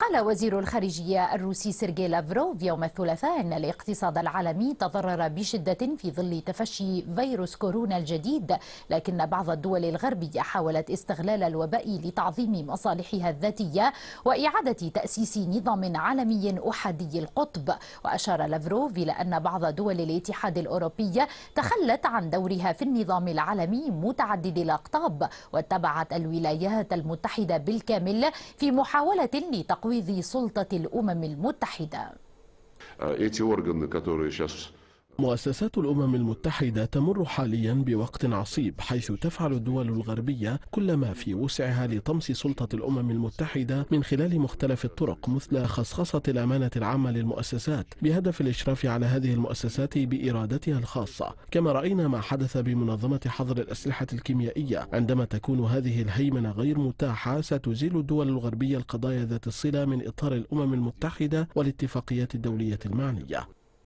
قال وزير الخارجية الروسي سيرجي لافروف يوم الثلاثاء أن الاقتصاد العالمي تضرر بشدة في ظل تفشي فيروس كورونا الجديد لكن بعض الدول الغربية حاولت استغلال الوباء لتعظيم مصالحها الذاتية وإعادة تأسيس نظام عالمي أحادي القطب وأشار لافروف إلى أن بعض دول الاتحاد الأوروبي تخلت عن دورها في النظام العالمي متعدد الأقطاب واتبعت الولايات المتحدة بالكامل في محاولة لتقويم تجويد سلطة الأمم المتحدة. Э, مؤسسات الأمم المتحدة تمر حاليا بوقت عصيب حيث تفعل الدول الغربية كل ما في وسعها لطمس سلطة الأمم المتحدة من خلال مختلف الطرق مثل خصخصة الأمانة العامة للمؤسسات بهدف الإشراف على هذه المؤسسات بإرادتها الخاصة كما رأينا ما حدث بمنظمة حظر الأسلحة الكيميائية عندما تكون هذه الهيمنة غير متاحة ستزيل الدول الغربية القضايا ذات الصلة من إطار الأمم المتحدة والاتفاقيات الدولية المعنية